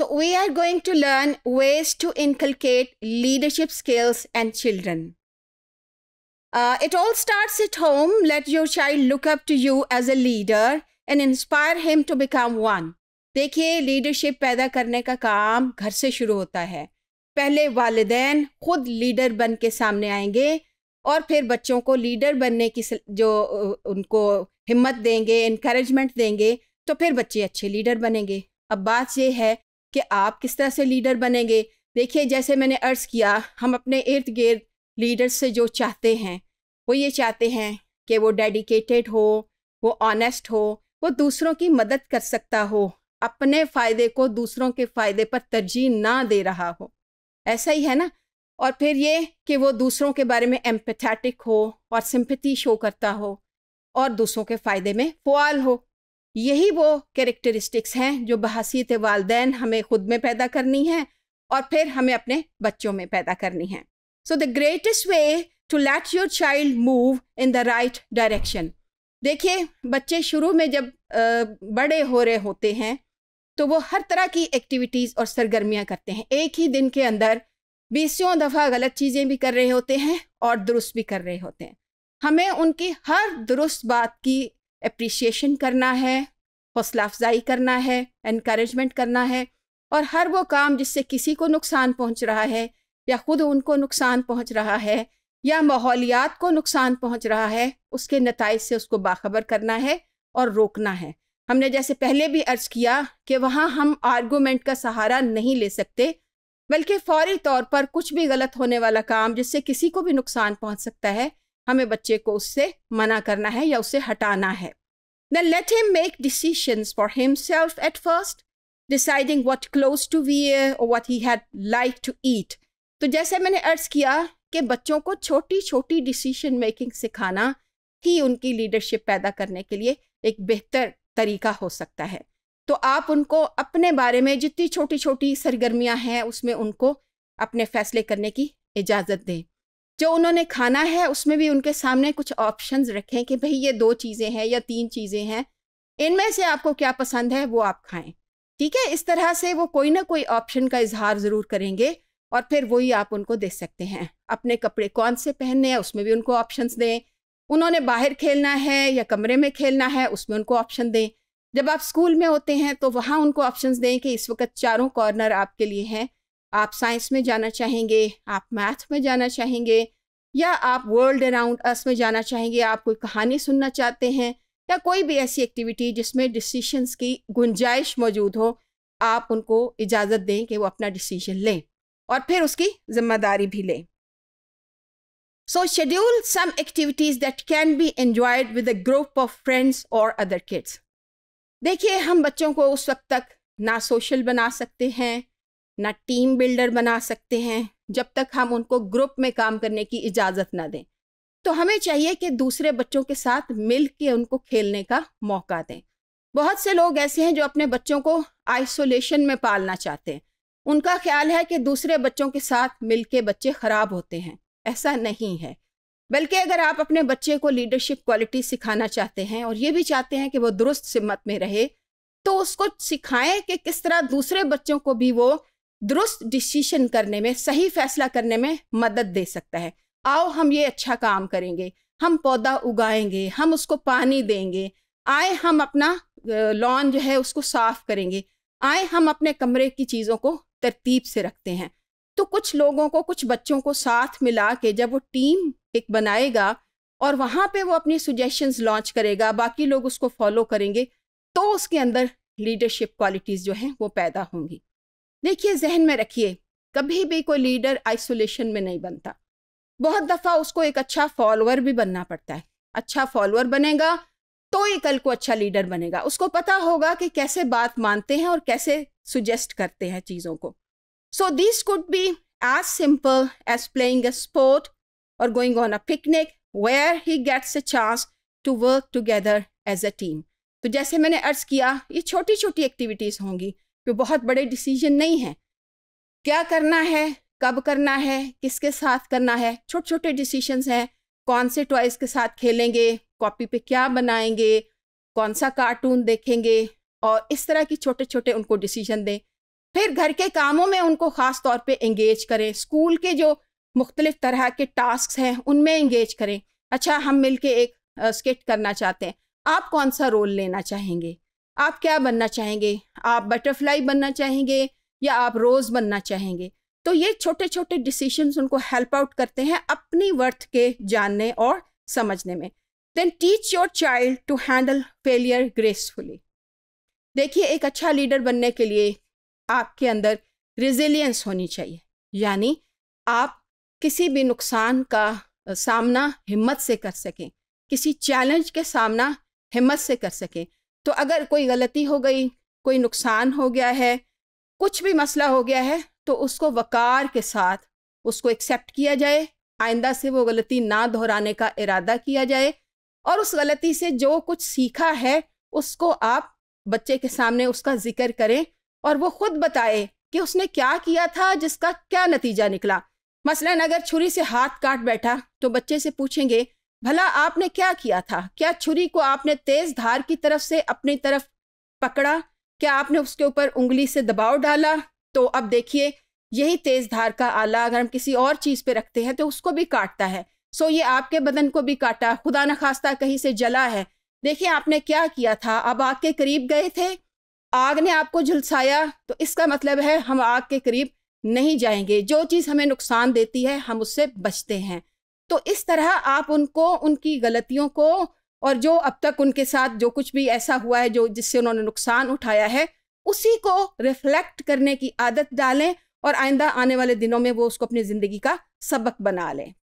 So we are going to learn ways to inculcate leadership skills in children. Uh, it all starts at home. Let your child look up to you as a leader and inspire him to become one. देखिए leadership पैदा करने का काम घर से शुरू होता है पहले वालदेन खुद लीडर बन के सामने आएंगे और फिर बच्चों को लीडर बनने की जो उनको हिम्मत देंगे इनक्रेजमेंट देंगे तो फिर बच्चे अच्छे लीडर बनेंगे अब बात यह है कि आप किस तरह से लीडर बनेंगे देखिए जैसे मैंने अर्ज़ किया हम अपने इर्द गिर्द लीडर्स से जो चाहते हैं वो ये चाहते हैं कि वो डेडिकेटेड हो वो ऑनेस्ट हो वो दूसरों की मदद कर सकता हो अपने फ़ायदे को दूसरों के फ़ायदे पर तरजीह ना दे रहा हो ऐसा ही है ना और फिर ये कि वो दूसरों के बारे में एम्पथेटिक हो और सिंपथी शो करता हो और दूसरों के फ़ायदे में फुआल हो यही वो कैरेक्टरिस्टिक्स हैं जो बहसीत वालदे हमें खुद में पैदा करनी है और फिर हमें अपने बच्चों में पैदा करनी है so the greatest way to let your child move in the right direction देखिए बच्चे शुरू में जब बड़े हो रहे होते हैं तो वो हर तरह की एक्टिविटीज़ और सरगर्मियाँ करते हैं एक ही दिन के अंदर बीसों दफ़ा गलत चीज़ें भी कर रहे होते हैं और दुरुस्त भी कर रहे होते हैं हमें उनकी हर दुरुस्त बात की अप्रिशिएशन करना है हौसला अफजाई करना है इनक्रेजमेंट करना है और हर वो काम जिससे किसी को नुकसान पहुंच रहा है या ख़ुद उनको नुकसान पहुंच रहा है या माहौलियात को नुकसान पहुंच रहा है उसके नतज से उसको बाखबर करना है और रोकना है हमने जैसे पहले भी अर्ज किया कि वहाँ हम आर्गूमेंट का सहारा नहीं ले सकते बल्कि फौरी तौर पर कुछ भी गलत होने वाला काम जिससे किसी को भी नुकसान पहुंच सकता है हमें बच्चे को उससे मना करना है या उसे हटाना है then let him make decisions for himself at first, deciding what clothes to wear or what he had like to eat. तो जैसे मैंने अर्ज किया कि बच्चों को छोटी छोटी डिसीशन मेकिंग सिखाना ही उनकी लीडरशिप पैदा करने के लिए एक बेहतर तरीका हो सकता है तो आप उनको अपने बारे में जितनी छोटी छोटी सरगर्मियां हैं उसमें उनको अपने फैसले करने की इजाज़त दें जो उन्होंने खाना है उसमें भी उनके सामने कुछ ऑप्शंस रखें कि भाई ये दो चीज़ें हैं या तीन चीज़ें हैं इनमें से आपको क्या पसंद है वो आप खाएं ठीक है इस तरह से वो कोई ना कोई ऑप्शन का इजहार ज़रूर करेंगे और फिर वही आप उनको दे सकते हैं अपने कपड़े कौन से पहनने हैं उसमें भी उनको ऑप्शन दें उन्होंने बाहर खेलना है या कमरे में खेलना है उसमें उनको ऑप्शन दें जब आप स्कूल में होते हैं तो वहाँ उनको ऑप्शंस दें कि इस वक्त चारों कॉर्नर आपके लिए हैं आप साइंस में जाना चाहेंगे आप मैथ में जाना चाहेंगे या आप वर्ल्ड अराउंड अस में जाना चाहेंगे आप कोई कहानी सुनना चाहते हैं या कोई भी ऐसी एक्टिविटी जिसमें डिसीशंस की गुंजाइश मौजूद हो आप उनको इजाज़त दें कि वो अपना डिसीजन लें और फिर उसकी जिम्मेदारी भी लें so schedule some activities that can be enjoyed with a group of friends और अदर किड्स देखिए हम बच्चों को उस वक्त तक ना सोशल बना सकते हैं ना टीम बिल्डर बना सकते हैं जब तक हम उनको ग्रुप में काम करने की इजाज़त ना दें तो हमें चाहिए कि दूसरे बच्चों के साथ मिल के उनको खेलने का मौका दें बहुत से लोग ऐसे हैं जो अपने बच्चों को आइसोलेशन में पालना चाहते हैं उनका ख्याल है कि दूसरे बच्चों के साथ मिल के बच्चे ख़राब होते हैं ऐसा नहीं है बल्कि अगर आप अपने बच्चे को लीडरशिप क्वालिटी सिखाना चाहते हैं और ये भी चाहते हैं कि वो दुरुस्त सिमत में रहे तो उसको सिखाएं कि किस तरह दूसरे बच्चों को भी वो दुरुस्त डिसीशन करने में सही फैसला करने में मदद दे सकता है आओ हम ये अच्छा काम करेंगे हम पौधा उगाएंगे हम उसको पानी देंगे आए हम अपना लॉन जो है उसको साफ करेंगे आए हम अपने कमरे की चीज़ों को तरतीब से रखते हैं तो कुछ लोगों को कुछ बच्चों को साथ मिला के जब वो टीम एक बनाएगा और वहाँ पे वो अपनी सुजेशंस लॉन्च करेगा बाकी लोग उसको फॉलो करेंगे तो उसके अंदर लीडरशिप क्वालिटीज़ जो हैं वो पैदा होंगी देखिए जहन में रखिए कभी भी कोई लीडर आइसोलेशन में नहीं बनता बहुत दफ़ा उसको एक अच्छा फॉलोअर भी बनना पड़ता है अच्छा फॉलोअर बनेगा तो ही कल को अच्छा लीडर बनेगा उसको पता होगा कि कैसे बात मानते हैं और कैसे सुजेस्ट करते हैं चीज़ों को so this could be as simple as playing a sport और going on a picnic where he gets a chance to work together as a team तो जैसे मैंने अर्ज किया ये छोटी छोटी एक्टिविटीज़ होंगी कि बहुत बड़े डिसीजन नहीं हैं क्या करना है कब करना है किसके साथ करना है छोटे छोटे डिसीशंस हैं कौन से टॉयज़ के साथ खेलेंगे कॉपी पे क्या बनाएंगे कौन सा कार्टून देखेंगे और इस तरह की छोटे छोटे उनको डिसीजन दें फिर घर के कामों में उनको ख़ास तौर पे इंगेज करें स्कूल के जो मुख्तलिफ तरह के टास्क हैं उनमें इंगेज करें अच्छा हम मिल के एक स्किट करना चाहते हैं आप कौन सा रोल लेना चाहेंगे आप क्या बनना चाहेंगे आप बटरफ्लाई बनना चाहेंगे या आप रोज़ बनना चाहेंगे तो ये छोटे छोटे डिसीशंस उनको हेल्प आउट करते हैं अपनी वर्थ के जानने और समझने में then teach your child to handle failure gracefully देखिए एक अच्छा लीडर बनने के लिए आपके अंदर रिजिलियंस होनी चाहिए यानी आप किसी भी नुकसान का सामना हिम्मत से कर सकें किसी चैलेंज के सामना हिम्मत से कर सकें तो अगर कोई गलती हो गई कोई नुकसान हो गया है कुछ भी मसला हो गया है तो उसको वकार के साथ उसको एक्सेप्ट किया जाए आइंदा से वो गलती ना दोहराने का इरादा किया जाए और उस गलती से जो कुछ सीखा है उसको आप बच्चे के सामने उसका जिक्र करें और वो खुद बताए कि उसने क्या किया था जिसका क्या नतीजा निकला मसलन अगर छुरी से हाथ काट बैठा तो बच्चे से पूछेंगे भला आपने क्या किया था क्या छुरी को आपने तेज धार की तरफ से अपनी तरफ पकड़ा क्या आपने उसके ऊपर उंगली से दबाव डाला तो अब देखिए यही तेज धार का आला अगर हम किसी और चीज़ पे रखते हैं तो उसको भी काटता है सो ये आपके बदन को भी काटा खुदा न खास्ता कहीं से जला है देखिए आपने क्या किया था अब आग के करीब गए थे आग ने आपको झुलसाया तो इसका मतलब है हम आग के करीब नहीं जाएंगे जो चीज़ हमें नुकसान देती है हम उससे बचते हैं तो इस तरह आप उनको उनकी गलतियों को और जो अब तक उनके साथ जो कुछ भी ऐसा हुआ है जो जिससे उन्होंने नुकसान उठाया है उसी को रिफ्लेक्ट करने की आदत डालें और आइंदा आने वाले दिनों में वो उसको अपनी ज़िंदगी का सबक बना लें